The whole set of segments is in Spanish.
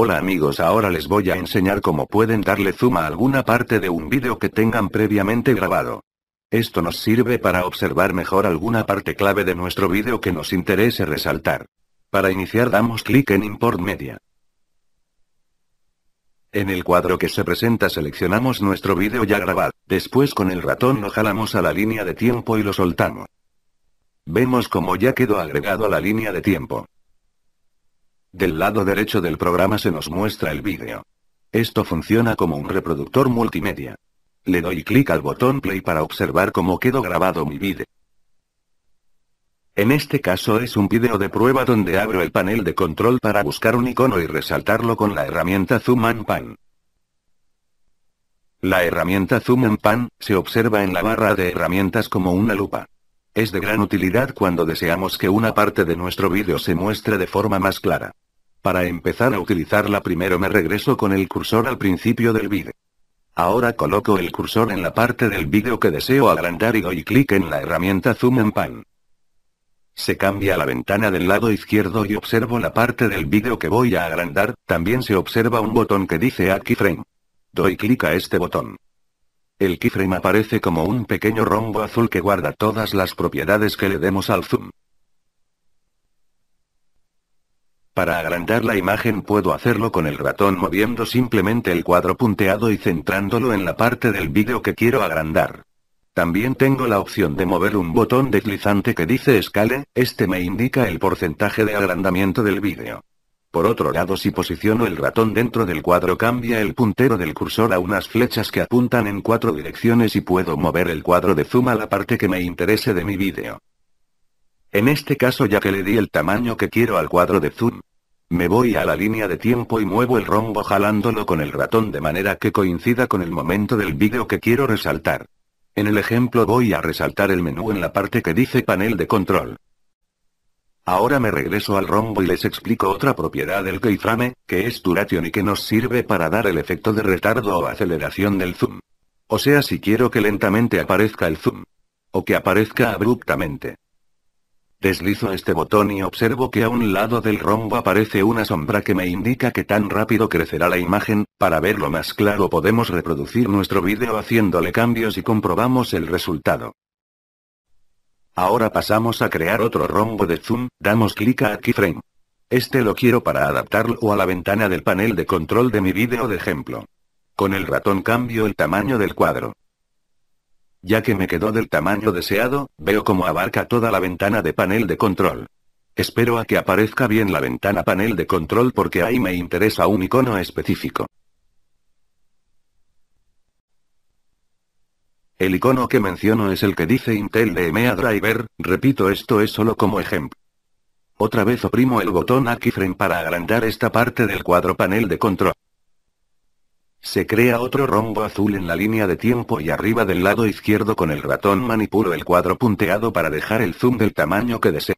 Hola amigos ahora les voy a enseñar cómo pueden darle zoom a alguna parte de un vídeo que tengan previamente grabado. Esto nos sirve para observar mejor alguna parte clave de nuestro vídeo que nos interese resaltar. Para iniciar damos clic en Import Media. En el cuadro que se presenta seleccionamos nuestro vídeo ya grabado, después con el ratón lo jalamos a la línea de tiempo y lo soltamos. Vemos como ya quedó agregado a la línea de tiempo. Del lado derecho del programa se nos muestra el vídeo. Esto funciona como un reproductor multimedia. Le doy clic al botón play para observar cómo quedó grabado mi vídeo. En este caso es un vídeo de prueba donde abro el panel de control para buscar un icono y resaltarlo con la herramienta Zoom and Pan. La herramienta Zoom and Pan se observa en la barra de herramientas como una lupa. Es de gran utilidad cuando deseamos que una parte de nuestro vídeo se muestre de forma más clara. Para empezar a utilizarla primero me regreso con el cursor al principio del vídeo. Ahora coloco el cursor en la parte del vídeo que deseo agrandar y doy clic en la herramienta Zoom en Pan. Se cambia la ventana del lado izquierdo y observo la parte del vídeo que voy a agrandar, también se observa un botón que dice frame. Doy clic a este botón. El keyframe aparece como un pequeño rombo azul que guarda todas las propiedades que le demos al zoom. Para agrandar la imagen puedo hacerlo con el ratón moviendo simplemente el cuadro punteado y centrándolo en la parte del vídeo que quiero agrandar. También tengo la opción de mover un botón deslizante que dice escale, este me indica el porcentaje de agrandamiento del vídeo. Por otro lado si posiciono el ratón dentro del cuadro cambia el puntero del cursor a unas flechas que apuntan en cuatro direcciones y puedo mover el cuadro de zoom a la parte que me interese de mi vídeo. En este caso ya que le di el tamaño que quiero al cuadro de zoom, me voy a la línea de tiempo y muevo el rombo jalándolo con el ratón de manera que coincida con el momento del vídeo que quiero resaltar. En el ejemplo voy a resaltar el menú en la parte que dice panel de control. Ahora me regreso al rombo y les explico otra propiedad del keyframe, que es duration y que nos sirve para dar el efecto de retardo o aceleración del zoom. O sea si quiero que lentamente aparezca el zoom. O que aparezca abruptamente. Deslizo este botón y observo que a un lado del rombo aparece una sombra que me indica que tan rápido crecerá la imagen, para verlo más claro podemos reproducir nuestro vídeo haciéndole cambios y comprobamos el resultado. Ahora pasamos a crear otro rombo de zoom, damos clic a keyframe. Este lo quiero para adaptarlo a la ventana del panel de control de mi vídeo de ejemplo. Con el ratón cambio el tamaño del cuadro. Ya que me quedó del tamaño deseado, veo como abarca toda la ventana de panel de control. Espero a que aparezca bien la ventana panel de control porque ahí me interesa un icono específico. El icono que menciono es el que dice Intel de Driver, repito esto es solo como ejemplo. Otra vez oprimo el botón aquí frame para agrandar esta parte del cuadro panel de control. Se crea otro rombo azul en la línea de tiempo y arriba del lado izquierdo con el ratón manipulo el cuadro punteado para dejar el zoom del tamaño que desee.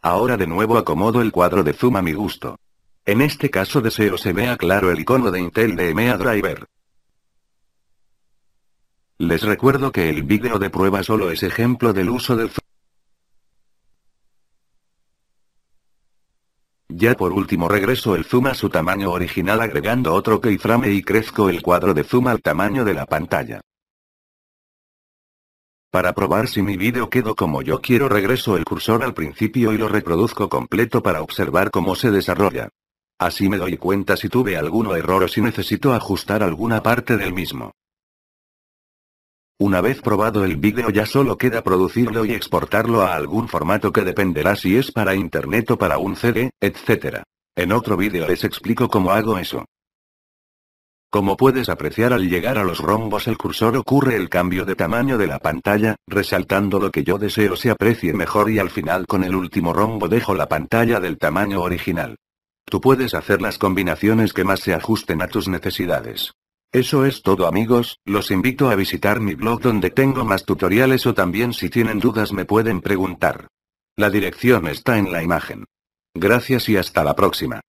Ahora de nuevo acomodo el cuadro de zoom a mi gusto. En este caso deseo se vea claro el icono de Intel de Driver. Les recuerdo que el vídeo de prueba solo es ejemplo del uso del zoom. Ya por último regreso el zoom a su tamaño original agregando otro keyframe y crezco el cuadro de zoom al tamaño de la pantalla. Para probar si mi vídeo quedó como yo quiero regreso el cursor al principio y lo reproduzco completo para observar cómo se desarrolla. Así me doy cuenta si tuve alguno error o si necesito ajustar alguna parte del mismo. Una vez probado el vídeo ya solo queda producirlo y exportarlo a algún formato que dependerá si es para internet o para un CD, etc. En otro vídeo les explico cómo hago eso. Como puedes apreciar al llegar a los rombos el cursor ocurre el cambio de tamaño de la pantalla, resaltando lo que yo deseo se aprecie mejor y al final con el último rombo dejo la pantalla del tamaño original. Tú puedes hacer las combinaciones que más se ajusten a tus necesidades. Eso es todo amigos, los invito a visitar mi blog donde tengo más tutoriales o también si tienen dudas me pueden preguntar. La dirección está en la imagen. Gracias y hasta la próxima.